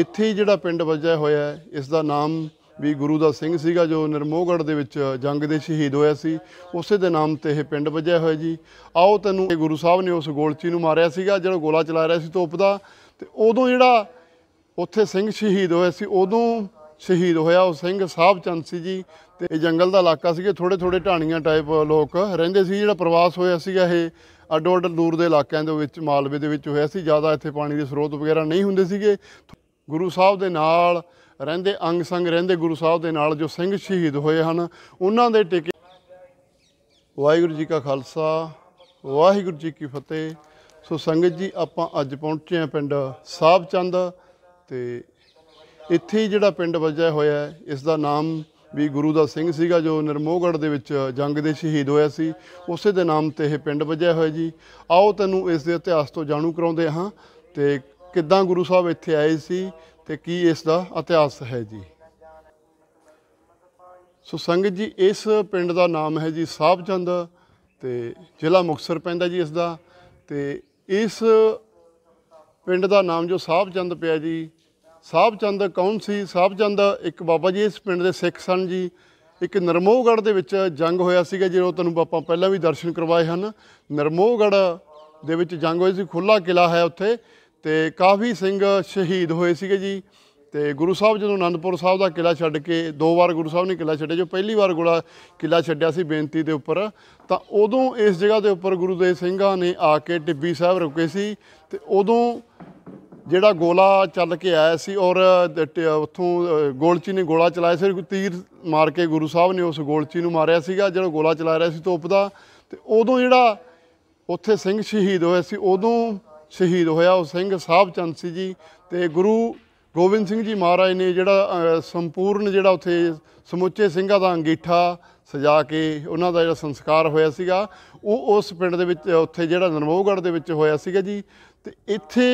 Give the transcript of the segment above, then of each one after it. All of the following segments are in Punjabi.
ਇੱਥੇ ਹੀ ਜਿਹੜਾ ਪਿੰਡ ਵੱਜਿਆ ਹੋਇਆ ਇਸ ਦਾ ਨਾਮ ਵੀ ਗੁਰੂ ਦਾ ਸਿੰਘ ਸੀਗਾ ਜੋ ਨਰਮੋਗੜ ਦੇ ਵਿੱਚ ਜੰਗ ਦੇ ਸ਼ਹੀਦ ਹੋਇਆ ਸੀ ਉਸੇ ਦੇ ਨਾਮ ਤੇ ਇਹ ਪਿੰਡ ਵੱਜਿਆ ਹੋਇਆ ਜੀ ਆਓ ਤੈਨੂੰ ਗੁਰੂ ਸਾਹਿਬ ਨੇ ਉਸ ਗੋਲਚੀ ਨੂੰ ਮਾਰਿਆ ਸੀਗਾ ਜਿਹੜਾ ਗੋਲਾ ਚਲਾ ਰਿਹਾ ਸੀ ਤੋਪ ਦਾ ਤੇ ਉਦੋਂ ਜਿਹੜਾ ਉੱਥੇ ਸਿੰਘ ਸ਼ਹੀਦ ਹੋਇਆ ਸੀ ਉਦੋਂ ਸ਼ਹੀਦ ਹੋਇਆ ਉਹ ਸਿੰਘ ਸਾਹਿਬ ਚੰਦ ਸੀ ਜੀ ਤੇ ਇਹ ਜੰਗਲ ਦਾ ਇਲਾਕਾ ਸੀਗੇ ਥੋੜੇ ਥੋੜੇ ਢਾਣੀਆਂ ਟਾਈਪ ਲੋਕ ਰਹਿੰਦੇ ਸੀ ਜਿਹੜਾ ਪ੍ਰਵਾਸ ਹੋਇਆ ਸੀਗਾ ਇਹ ਅੱਡੋ ਦੂਰ ਦੇ ਇਲਾਕਿਆਂ ਦੇ ਵਿੱਚ ਮਾਲਵੇ ਦੇ ਵਿੱਚ ਹੋਇਆ ਸੀ ਜ਼ਿਆਦਾ ਇੱਥੇ ਪਾਣੀ ਦੇ ਸਰੋਤ ਵਗੈਰਾ ਨਹੀਂ ਹੁੰਦੇ ਸੀਗੇ ਗੁਰੂ ਸਾਹਿਬ ਦੇ ਨਾਲ ਰਹਿੰਦੇ ਅੰਗ ਸੰਗ ਰਹਿੰਦੇ ਗੁਰੂ ਸਾਹਿਬ ਦੇ ਨਾਲ ਜੋ ਸਿੰਘ ਸ਼ਹੀਦ ਹੋਏ ਹਨ ਉਹਨਾਂ ਦੇ ਟਿਕੇ ਵਾਹਿਗੁਰੂ ਜੀ ਕਾ ਖਾਲਸਾ ਵਾਹਿਗੁਰੂ ਜੀ ਕੀ ਫਤਿਹ ਸੋ ਸੰਗਤ ਜੀ ਆਪਾਂ ਅੱਜ ਪਹੁੰਚੇ ਆ ਪਿੰਡ ਸਾਹਿਬ ਚੰਦ ਤੇ ਇੱਥੇ ਜਿਹੜਾ ਪਿੰਡ ਵੱਜਿਆ ਹੋਇਆ ਇਸ ਦਾ ਨਾਮ ਵੀ ਗੁਰੂ ਦਾ ਸਿੰਘ ਸੀਗਾ ਜੋ ਨਿਰਮੋਹਗੜ ਦੇ ਵਿੱਚ ਜੰਗ ਦੇ ਸ਼ਹੀਦ ਹੋਇਆ ਸੀ ਉਸੇ ਦੇ ਨਾਮ ਤੇ ਇਹ ਪਿੰਡ ਵੱਜਿਆ ਹੋਇਆ ਜੀ ਆਓ ਤੈਨੂੰ ਇਸ ਦੇ ਇਤਿਹਾਸ ਤੋਂ ਜਾਣੂ ਕਰਾਉਂਦੇ ਹਾਂ ਤੇ ਕਿੱਦਾਂ ਗੁਰੂ ਸਾਹਿਬ ਇੱਥੇ ਆਏ ਸੀ ਤੇ ਕੀ ਇਸ ਦਾ ਇਤਿਹਾਸ ਹੈ ਜੀ ਸੋ ਸੰਗਤ ਜੀ ਇਸ ਪਿੰਡ ਦਾ ਨਾਮ ਹੈ ਜੀ ਸਾਹਿਬਜੰਦ ਤੇ ਜ਼ਿਲ੍ਹਾ ਮੁਕਸਰ ਪੈਂਦਾ ਜੀ ਇਸ ਦਾ ਤੇ ਇਸ ਪਿੰਡ ਦਾ ਨਾਮ ਜੋ ਸਾਹਿਬਜੰਦ ਪਿਆ ਜੀ ਸਾਹਿਬਚੰਦ ਕੌਣ ਸੀ ਸਾਹਿਬਚੰਦ ਇੱਕ ਬਾਬਾ ਜੀ ਇਸ ਪਿੰਡ ਦੇ ਸਿੱਖ ਸਨ ਜੀ ਇੱਕ ਨਰਮੋਹਗੜ ਦੇ ਵਿੱਚ ਜੰਗ ਹੋਇਆ ਸੀਗਾ ਜਿਹੜਾ ਤੁਹਾਨੂੰ ਆਪਾਂ ਪਹਿਲਾਂ ਵੀ ਦਰਸ਼ਨ ਕਰਵਾਏ ਹਨ ਨਰਮੋਹਗੜ ਦੇ ਵਿੱਚ ਜੰਗ ਹੋਈ ਸੀ ਖੁੱਲਾ ਕਿਲਾ ਹੈ ਉੱਥੇ ਤੇ ਕਾਫੀ ਸਿੰਘ ਸ਼ਹੀਦ ਹੋਏ ਸੀਗੇ ਜੀ ਤੇ ਗੁਰੂ ਸਾਹਿਬ ਜਦੋਂ ਅਨੰਦਪੁਰ ਸਾਹਿਬ ਦਾ ਕਿਲਾ ਛੱਡ ਕੇ ਦੋ ਵਾਰ ਗੁਰੂ ਸਾਹਿਬ ਨੇ ਕਿਲਾ ਛੱਡਿਆ ਜੋ ਪਹਿਲੀ ਵਾਰ ਗੋਲਾ ਕਿਲਾ ਛੱਡਿਆ ਸੀ ਬੇਨਤੀ ਦੇ ਉੱਪਰ ਤਾਂ ਉਦੋਂ ਇਸ ਜਗ੍ਹਾ ਦੇ ਉੱਪਰ ਗੁਰੂ ਦੇ ਸਿੰਘਾਂ ਨੇ ਆ ਕੇ ਟਿੱਬੀ ਸਾਹਿਬ ਰੁਕੇ ਸੀ ਤੇ ਉਦੋਂ ਜਿਹੜਾ ਗੋਲਾ ਚੱਲ ਕੇ ਆਇਆ ਸੀ ਔਰ ਉੱਥੋਂ ਗੋਲਚੀ ਨੇ ਗੋਲਾ ਚਲਾਇਆ ਸੀ ਤੀਰ ਮਾਰ ਕੇ ਗੁਰੂ ਸਾਹਿਬ ਨੇ ਉਸ ਗੋਲਚੀ ਨੂੰ ਮਾਰਿਆ ਸੀਗਾ ਜਿਹੜਾ ਗੋਲਾ ਚਲਾ ਰਿਹਾ ਸੀ ਤੋਪ ਦਾ ਤੇ ਉਦੋਂ ਜਿਹੜਾ ਉੱਥੇ ਸਿੰਘ ਸ਼ਹੀਦ ਹੋਏ ਸੀ ਉਦੋਂ ਸ਼ਹੀਦ ਹੋਇਆ ਉਹ ਸਿੰਘ ਸਾਹਿਬ ਚੰਦ ਸੀ ਜੀ ਤੇ ਗੁਰੂ ਗੋਬਿੰਦ ਸਿੰਘ ਜੀ ਮਹਾਰਾਜ ਨੇ ਜਿਹੜਾ ਸੰਪੂਰਨ ਜਿਹੜਾ ਉੱਥੇ ਸਮੁੱਚੇ ਸਿੰਘਾਂ ਦਾ ਅੰਗੀਠਾ ਸਜਾ ਕੇ ਉਹਨਾਂ ਦਾ ਜਿਹੜਾ ਸੰਸਕਾਰ ਹੋਇਆ ਸੀਗਾ ਉਹ ਉਸ ਪਿੰਡ ਦੇ ਵਿੱਚ ਉੱਥੇ ਜਿਹੜਾ ਨਰਮੋਹਗੜ੍ਹ ਦੇ ਵਿੱਚ ਹੋਇਆ ਸੀਗਾ ਜੀ ਤੇ ਇੱਥੇ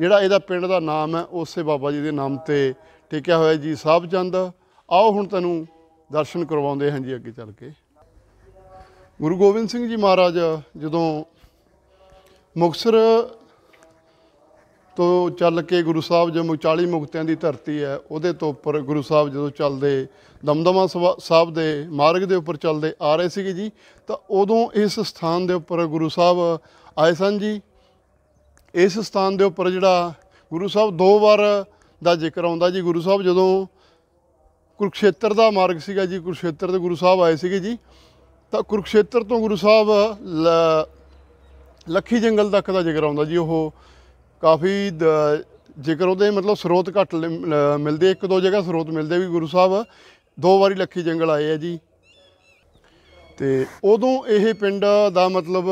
ਜਿਹੜਾ ਇਹਦਾ ਪਿੰਡ ਦਾ ਨਾਮ ਹੈ ਉਸੇ ਬਾਬਾ ਜੀ ਦੇ ਨਾਮ ਤੇ ਟਿਕਿਆ ਹੋਇਆ ਜੀ ਸਾਹਿਬ ਚੰਦ ਆਓ ਹੁਣ ਤੈਨੂੰ ਦਰਸ਼ਨ ਕਰਵਾਉਂਦੇ ਹਾਂ ਜੀ ਅੱਗੇ ਚੱਲ ਕੇ ਗੁਰੂ ਗੋਬਿੰਦ ਸਿੰਘ ਜੀ ਮਹਾਰਾਜ ਜਦੋਂ ਮੁਕਸਰ ਤੋਂ ਚੱਲ ਕੇ ਗੁਰੂ ਸਾਹਿਬ ਜੋ 40 ਮੁਕਤਿਆਂ ਦੀ ਧਰਤੀ ਹੈ ਉਹਦੇ ਤੋਂ ਉੱਪਰ ਗੁਰੂ ਸਾਹਿਬ ਜਦੋਂ ਚੱਲਦੇ ਦਮਦਮਾ ਸਾਹਿਬ ਦੇ ਮਾਰਗ ਦੇ ਉੱਪਰ ਚੱਲਦੇ ਆ ਰਹੇ ਸੀਗੇ ਜੀ ਤਾਂ ਉਦੋਂ ਇਸ ਸਥਾਨ ਦੇ ਉੱਪਰ ਗੁਰੂ ਸਾਹਿਬ ਆਏ ਸਨ ਜੀ ਇਸ ਸਥਾਨ ਦੇ ਉੱਪਰ ਜਿਹੜਾ ਗੁਰੂ ਸਾਹਿਬ ਦੋ ਵਾਰ ਦਾ ਜ਼ਿਕਰ ਆਉਂਦਾ ਜੀ ਗੁਰੂ ਸਾਹਿਬ ਜਦੋਂ ਕੁਰਕਸ਼ੇਤਰ ਦਾ ਮਾਰਗ ਸੀਗਾ ਜੀ ਕੁਰਕਸ਼ੇਤਰ ਤੇ ਗੁਰੂ ਸਾਹਿਬ ਆਏ ਸੀਗੇ ਜੀ ਤਾਂ ਕੁਰਕਸ਼ੇਤਰ ਤੋਂ ਗੁਰੂ ਸਾਹਿਬ ਲੱਖੀ ਜੰਗਲ ਤੱਕ ਦਾ ਜ਼ਿਕਰ ਆਉਂਦਾ ਜੀ ਉਹ ਕਾਫੀ ਜੇਕਰ ਉਹਦੇ ਮਤਲਬ ਸਰੋਤ ਘੱਟ ਮਿਲਦੇ ਇੱਕ ਦੋ ਜਗ੍ਹਾ ਸਰੋਤ ਮਿਲਦੇ ਵੀ ਗੁਰੂ ਸਾਹਿਬ ਦੋ ਵਾਰੀ ਲੱਖੀ ਜੰਗਲ ਆਏ ਆ ਜੀ ਤੇ ਉਦੋਂ ਇਹ ਪਿੰਡ ਦਾ ਮਤਲਬ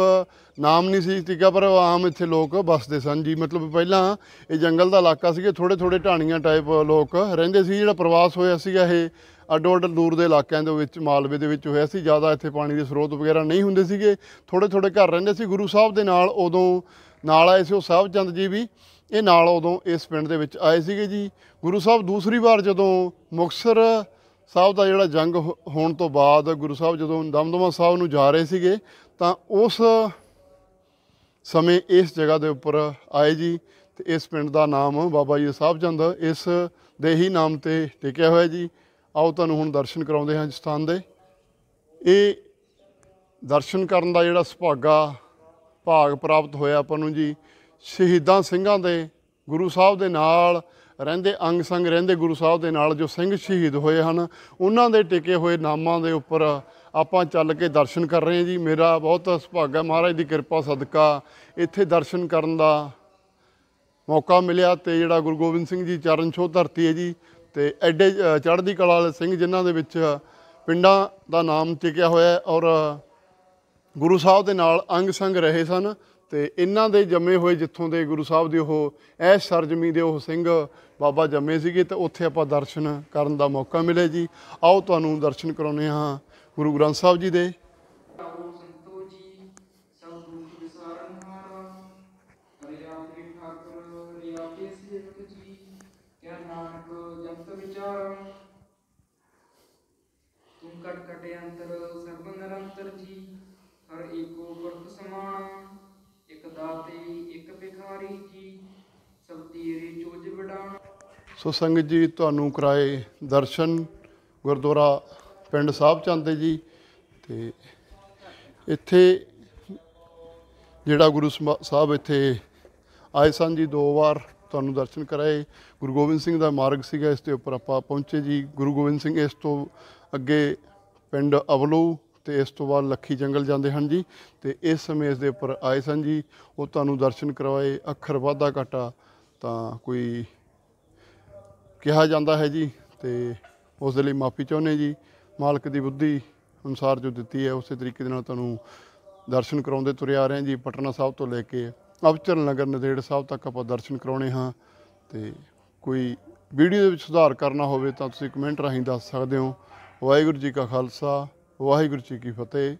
ਨਾਮ ਨਹੀਂ ਸੀ ਟਿਕਾ ਪਰ ਆਮ ਇੱਥੇ ਲੋਕ ਵਸਦੇ ਸਨ ਜੀ ਮਤਲਬ ਪਹਿਲਾਂ ਇਹ ਜੰਗਲ ਦਾ ਇਲਾਕਾ ਸੀਗੇ ਥੋੜੇ ਥੋੜੇ ਢਾਣੀਆਂ ਟਾਈਪ ਲੋਕ ਰਹਿੰਦੇ ਸੀ ਜਿਹੜਾ ਪ੍ਰਵਾਸ ਹੋਇਆ ਸੀਗਾ ਇਹ ਅੱਡੋ ਅੱਡ ਦੂਰ ਦੇ ਇਲਾਕਿਆਂ ਦੇ ਵਿੱਚ ਮਾਲਵੇ ਦੇ ਵਿੱਚ ਹੋਇਆ ਸੀ ਜ਼ਿਆਦਾ ਇੱਥੇ ਪਾਣੀ ਦੇ ਸਰੋਤ ਵਗੈਰਾ ਨਹੀਂ ਹੁੰਦੇ ਸੀਗੇ ਥੋੜੇ ਥੋੜੇ ਘਰ ਰਹਿੰਦੇ ਸੀ ਗੁਰੂ ਸਾਹਿਬ ਦੇ ਨਾਲ ਉਦੋਂ ਨਾਲ ਆਏ ਸੀ ਉਹ ਸਾਹਿਬ ਚੰਦ ਜੀ ਵੀ ਇਹ ਨਾਲ ਉਦੋਂ ਇਸ ਪਿੰਡ ਦੇ ਵਿੱਚ ਆਏ ਸੀਗੇ ਜੀ ਗੁਰੂ ਸਾਹਿਬ ਦੂਸਰੀ ਵਾਰ ਜਦੋਂ ਮੁਕਸਰ ਸਾਹਿਬ ਦਾ ਜਿਹੜਾ ਜੰਗ ਹੋਣ ਤੋਂ ਬਾਅਦ ਗੁਰੂ ਸਾਹਿਬ ਜਦੋਂ ਦਮਦਮਾ ਸਾਹਿਬ ਨੂੰ ਜਾ ਰਹੇ ਸੀਗੇ ਤਾਂ ਉਸ ਸਮੇਂ ਇਸ ਜਗ੍ਹਾ ਦੇ ਉੱਪਰ ਆਏ ਜੀ ਤੇ ਇਸ ਪਿੰਡ ਦਾ ਨਾਮ ਬਾਬਾ ਜੀ ਸਾਹਿਬ ਚੰਦ ਇਸ ਦੇ ਹੀ ਨਾਮ ਤੇ ਟਿਕਿਆ ਹੋਇਆ ਜੀ ਆਓ ਤੁਹਾਨੂੰ ਹੁਣ ਦਰਸ਼ਨ ਕਰਾਉਂਦੇ ਹਾਂ ਸਥਾਨ ਦੇ ਇਹ ਦਰਸ਼ਨ ਕਰਨ ਦਾ ਜਿਹੜਾ ਸੁਭਾਗਾ ਭਾਗ ਪ੍ਰਾਪਤ ਹੋਇਆ ਆਪਾਂ ਨੂੰ ਜੀ ਸ਼ਹੀਦਾਂ ਸਿੰਘਾਂ ਦੇ ਗੁਰੂ ਸਾਹਿਬ ਦੇ ਨਾਲ ਰਹਿੰਦੇ ਅੰਗ ਸੰਗ ਰਹਿੰਦੇ ਗੁਰੂ ਸਾਹਿਬ ਦੇ ਨਾਲ ਜੋ ਸਿੰਘ ਸ਼ਹੀਦ ਹੋਏ ਹਨ ਉਹਨਾਂ ਦੇ ਟਿਕੇ ਹੋਏ ਨਾਮਾਂ ਦੇ ਉੱਪਰ ਆਪਾਂ ਚੱਲ ਕੇ ਦਰਸ਼ਨ ਕਰ ਰਹੇ ਹਾਂ ਜੀ ਮੇਰਾ ਬਹੁਤ ਸੁਭਾਗ ਹੈ ਮਹਾਰਾਜ ਦੀ ਕਿਰਪਾ ਸਦਕਾ ਇੱਥੇ ਦਰਸ਼ਨ ਕਰਨ ਦਾ ਮੌਕਾ ਮਿਲਿਆ ਤੇ ਜਿਹੜਾ ਗੁਰੂ ਗੋਬਿੰਦ ਸਿੰਘ ਜੀ ਚਰਨ ਛੋਹ ਧਰਤੀ ਹੈ ਜੀ ਤੇ ਐਡੇ ਚੜ੍ਹਦੀ ਕਲਾ ਵਾਲੇ ਸਿੰਘ ਜਿਨ੍ਹਾਂ ਦੇ ਵਿੱਚ ਪਿੰਡਾਂ ਦਾ ਨਾਮ ਟਿਕਿਆ ਹੋਇਆ ਔਰ ਗੁਰੂ ਸਾਹਿਬ ਦੇ ਨਾਲ ਅੰਗ ਸੰਗ ਰਹੇ ਸਨ ਤੇ ਇਹਨਾਂ ਦੇ ਜੰਮੇ ਹੋਏ ਜਿੱਥੋਂ ਦੇ ਗੁਰੂ ਸਾਹਿਬ ਦੇ ਉਹ ਐ ਸਰਜਮੀ ਦੇ ਉਹ ਸਿੰਘ ਬਾਬਾ ਜੰਮੇ ਸੀਗੇ ਤੇ ਉੱਥੇ ਆਪਾਂ ਦਰਸ਼ਨ ਕਰਨ ਦਾ ਮੌਕਾ ਮਿਲੇ ਜੀ ਆਓ ਤੁਹਾਨੂੰ ਦਰਸ਼ਨ ਕਰਾਉਨੇ ਹਾਂ ਗੁਰੂ ਗ੍ਰੰਥ ਸਾਹਿਬ ਜੀ ਦੇ ਸੋ ਸੰਗਤ ਜੀ ਤੁਹਾਨੂੰ ਕਰਾਏ ਦਰਸ਼ਨ ਗੁਰਦੁਆਰਾ ਪਿੰਡ ਸਾਹਿਬ ਚੰਦੇ ਜੀ ਤੇ ਇੱਥੇ ਜਿਹੜਾ ਗੁਰੂ ਸਾਹਿਬ ਇੱਥੇ ਆਏ ਸਨ ਜੀ ਦੋ ਵਾਰ ਤੁਹਾਨੂੰ ਦਰਸ਼ਨ ਕਰਾਏ ਗੁਰੂ ਗੋਬਿੰਦ ਸਿੰਘ ਦਾ ਮਾਰਗ ਸੀਗਾ ਇਸ ਤੇ ਉੱਪਰ ਆਪਾਂ ਪਹੁੰਚੇ ਜੀ ਗੁਰੂ ਗੋਬਿੰਦ ਸਿੰਘ ਇਸ ਤੋਂ ਅੱਗੇ ਪਿੰਡ ਅਵਲੋ ਤੇ ਇਸ ਤੋਂ ਬਾਅਦ ਲੱਖੀ ਜੰਗਲ ਜਾਂਦੇ ਹਨ ਜੀ ਤੇ ਇਸ ਸਮੇਂ ਇਸ ਦੇ ਉੱਪਰ ਆਏ ਸਨ ਜੀ ਉਹ ਤੁਹਾਨੂੰ ਦਰਸ਼ਨ ਕਰਵਾਏ ਅੱਖਰ ਵਾਦਾ ਘਟਾ ਤਾਂ ਕੋਈ ਕਿਹਾ ਜਾਂਦਾ ਹੈ ਜੀ ਤੇ ਉਸ ਦੇ ਲਈ ਮਾਫੀ ਚਾਹੁੰਦੇ ਜੀ ਮਾਲਕ ਦੀ ਬੁੱਧੀ ਅਨੁਸਾਰ ਜੋ ਦਿੱਤੀ ਹੈ ਉਸੇ ਤਰੀਕੇ ਦੇ ਨਾਲ ਤੁਹਾਨੂੰ ਦਰਸ਼ਨ ਕਰਾਉਂਦੇ ਤੁਰੇ ਆ ਰਹੇ ਹਾਂ ਜੀ ਪਟਨਾ ਸਾਹਿਬ ਤੋਂ ਲੈ ਕੇ ਅਵਚਰ ਨਗਰ ਨਦੇੜ ਸਾਹਿਬ ਤੱਕ ਆਪਾਂ ਦਰਸ਼ਨ ਕਰਾਉਣੇ ਹਾਂ ਤੇ ਕੋਈ ਵੀਡੀਓ ਦੇ ਵਿੱਚ ਸੁਧਾਰ ਕਰਨਾ ਹੋਵੇ ਤਾਂ ਤੁਸੀਂ ਕਮੈਂਟ ਰਾਹੀਂ ਦੱਸ ਸਕਦੇ ਹੋ ਵਾਹਿਗੁਰੂ ਜੀ ਕਾ ਖਾਲਸਾ ਵਾਹਿਗੁਰੂ ਜੀ ਕੀ ਫਤਿਹ